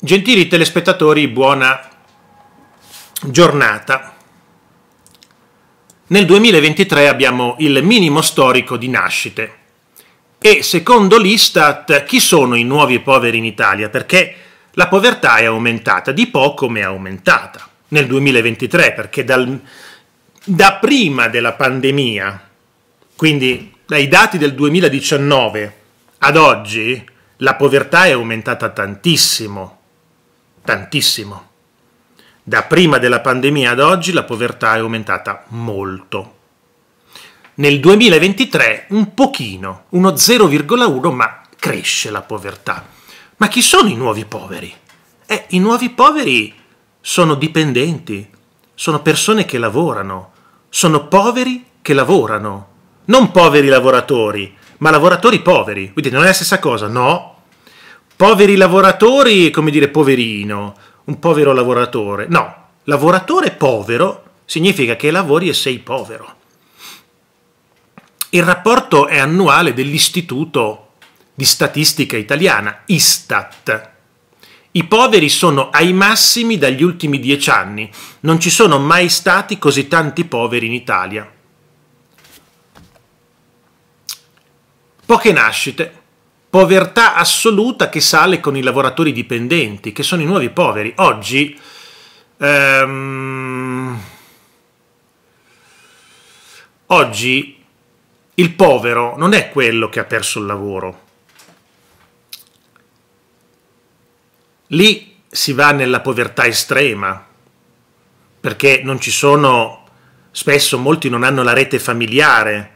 Gentili telespettatori, buona giornata. Nel 2023 abbiamo il minimo storico di nascite e secondo l'Istat chi sono i nuovi poveri in Italia? Perché la povertà è aumentata, di poco ma è aumentata nel 2023 perché dal, da prima della pandemia, quindi dai dati del 2019 ad oggi, la povertà è aumentata tantissimo tantissimo. Da prima della pandemia ad oggi la povertà è aumentata molto. Nel 2023 un pochino, uno 0,1, ma cresce la povertà. Ma chi sono i nuovi poveri? Eh, i nuovi poveri sono dipendenti, sono persone che lavorano, sono poveri che lavorano, non poveri lavoratori, ma lavoratori poveri. Quindi non è la stessa cosa, no, poveri lavoratori, come dire poverino, un povero lavoratore. No, lavoratore povero significa che lavori e sei povero. Il rapporto è annuale dell'Istituto di Statistica Italiana, Istat. I poveri sono ai massimi dagli ultimi dieci anni, non ci sono mai stati così tanti poveri in Italia. Poche nascite, povertà assoluta che sale con i lavoratori dipendenti, che sono i nuovi poveri. Oggi ehm, oggi il povero non è quello che ha perso il lavoro. Lì si va nella povertà estrema, perché non ci sono, spesso molti non hanno la rete familiare,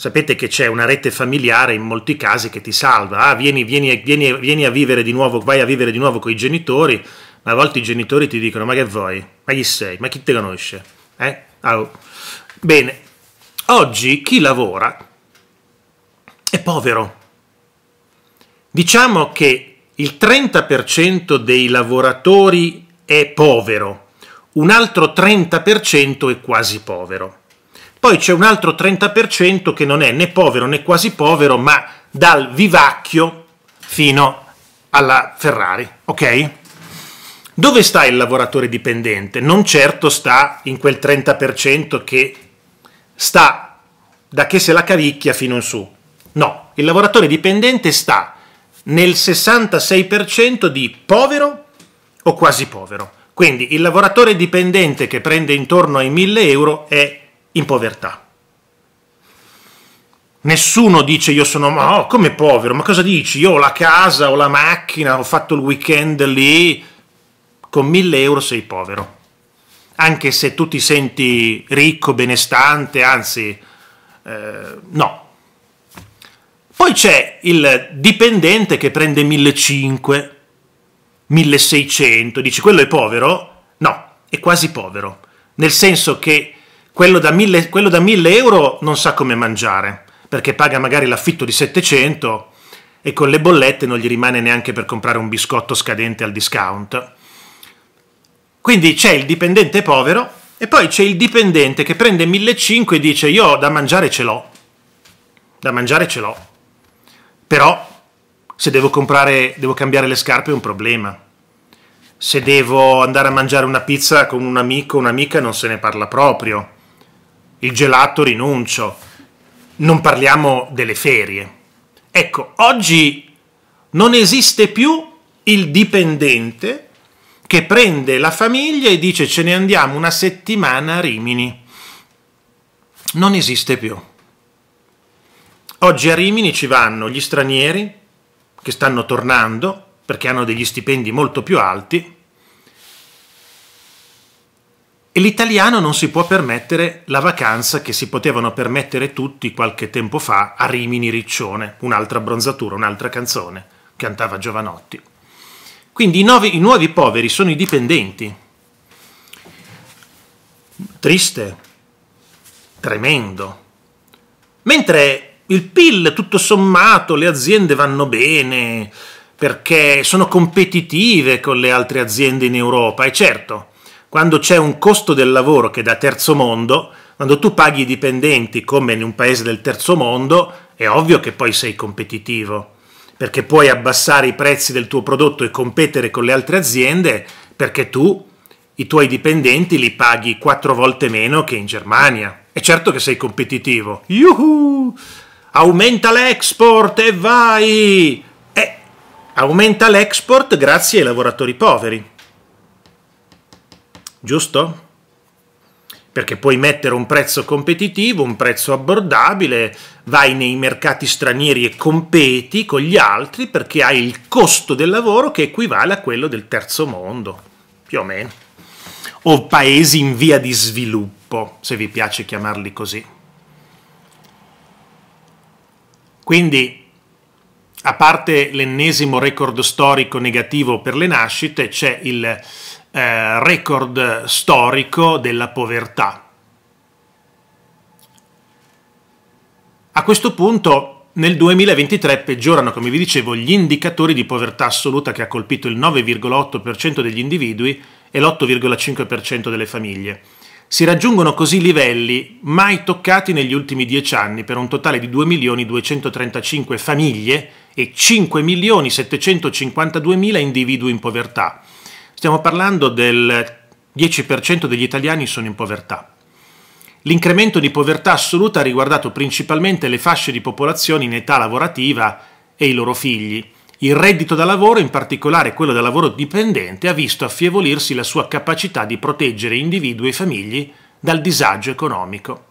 sapete che c'è una rete familiare in molti casi che ti salva. Ah, vieni, vieni, vieni, vieni, a vivere di nuovo, vai a vivere di nuovo con i genitori, ma a volte i genitori ti dicono: Ma che vuoi? Ma chi sei? Ma chi te conosce? Eh? Oh. Bene, oggi chi lavora è povero. Diciamo che il 30% dei lavoratori è povero, un altro 30% è quasi povero. Poi c'è un altro 30% che non è né povero né quasi povero, ma dal vivacchio fino alla Ferrari, ok? Dove sta il lavoratore dipendente? Non certo sta in quel 30% che sta da che se la cavicchia fino in su. No, il lavoratore dipendente sta nel 66% di povero o quasi povero. Quindi il lavoratore dipendente che prende intorno ai 1000 euro è in povertà. Nessuno dice io sono oh, come povero, ma cosa dici? Io ho la casa, ho la macchina, ho fatto il weekend lì, con 1000 euro sei povero. Anche se tu ti senti ricco, benestante, anzi, eh, no. Poi c'è il dipendente che prende 1500, 1600, dici quello è povero? No, è quasi povero, nel senso che quello da 1000 euro non sa come mangiare, perché paga magari l'affitto di 700 e con le bollette non gli rimane neanche per comprare un biscotto scadente al discount. Quindi c'è il dipendente povero e poi c'è il dipendente che prende 1.500 e dice io da mangiare ce l'ho, da mangiare ce l'ho, però se devo, comprare, devo cambiare le scarpe è un problema, se devo andare a mangiare una pizza con un amico o un'amica non se ne parla proprio, il gelato rinuncio, non parliamo delle ferie. Ecco, oggi non esiste più il dipendente che prende la famiglia e dice ce ne andiamo una settimana a Rimini. Non esiste più. Oggi a Rimini ci vanno gli stranieri che stanno tornando perché hanno degli stipendi molto più alti e l'italiano non si può permettere la vacanza che si potevano permettere tutti qualche tempo fa a Rimini Riccione, un'altra abbronzatura, un'altra canzone, cantava Giovanotti. Quindi i, nuovi, i nuovi poveri sono i dipendenti. Triste, tremendo. Mentre il PIL, tutto sommato, le aziende vanno bene perché sono competitive con le altre aziende in Europa, è certo, quando c'è un costo del lavoro che è da terzo mondo, quando tu paghi i dipendenti come in un paese del terzo mondo, è ovvio che poi sei competitivo, perché puoi abbassare i prezzi del tuo prodotto e competere con le altre aziende perché tu i tuoi dipendenti li paghi quattro volte meno che in Germania. E certo che sei competitivo. Yuhu! Aumenta l'export e vai! Eh, aumenta l'export grazie ai lavoratori poveri giusto? Perché puoi mettere un prezzo competitivo, un prezzo abbordabile, vai nei mercati stranieri e competi con gli altri perché hai il costo del lavoro che equivale a quello del terzo mondo, più o meno, o paesi in via di sviluppo, se vi piace chiamarli così. Quindi, a parte l'ennesimo record storico negativo per le nascite, c'è il eh, record storico della povertà. A questo punto nel 2023 peggiorano, come vi dicevo, gli indicatori di povertà assoluta che ha colpito il 9,8% degli individui e l'8,5% delle famiglie. Si raggiungono così livelli mai toccati negli ultimi dieci anni per un totale di 2.235 famiglie e 5.752.000 individui in povertà, Stiamo parlando del 10% degli italiani sono in povertà. L'incremento di povertà assoluta ha riguardato principalmente le fasce di popolazione in età lavorativa e i loro figli. Il reddito da lavoro, in particolare quello da lavoro dipendente, ha visto affievolirsi la sua capacità di proteggere individui e famiglie dal disagio economico.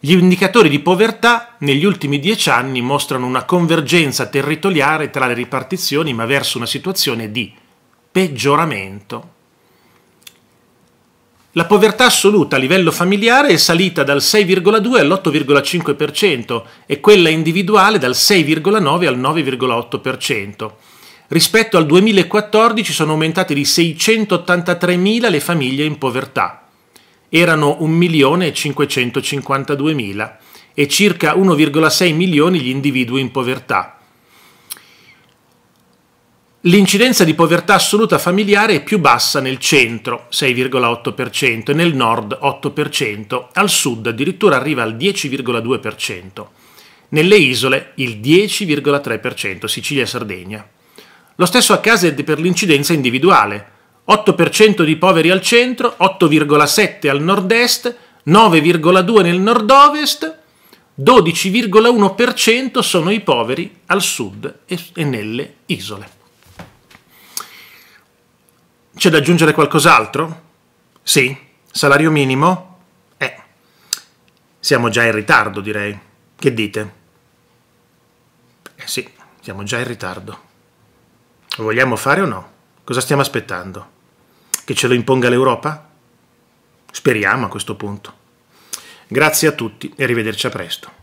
Gli indicatori di povertà negli ultimi dieci anni mostrano una convergenza territoriale tra le ripartizioni, ma verso una situazione di peggioramento. La povertà assoluta a livello familiare è salita dal 6,2 all'8,5% e quella individuale dal 6,9 al 9,8%. Rispetto al 2014 sono aumentate di 683.000 le famiglie in povertà. Erano 1.552.000 e circa 1,6 milioni gli individui in povertà. L'incidenza di povertà assoluta familiare è più bassa nel centro, 6,8%, e nel nord 8%, al sud addirittura arriva al 10,2%, nelle isole il 10,3%, Sicilia e Sardegna. Lo stesso accade per l'incidenza individuale, 8% di poveri al centro, 8,7% al nord-est, 9,2% nel nord-ovest, 12,1% sono i poveri al sud e nelle isole. C'è da aggiungere qualcos'altro? Sì. Salario minimo? Eh. Siamo già in ritardo, direi. Che dite? Eh sì, siamo già in ritardo. Lo vogliamo fare o no? Cosa stiamo aspettando? Che ce lo imponga l'Europa? Speriamo a questo punto. Grazie a tutti e arrivederci a presto.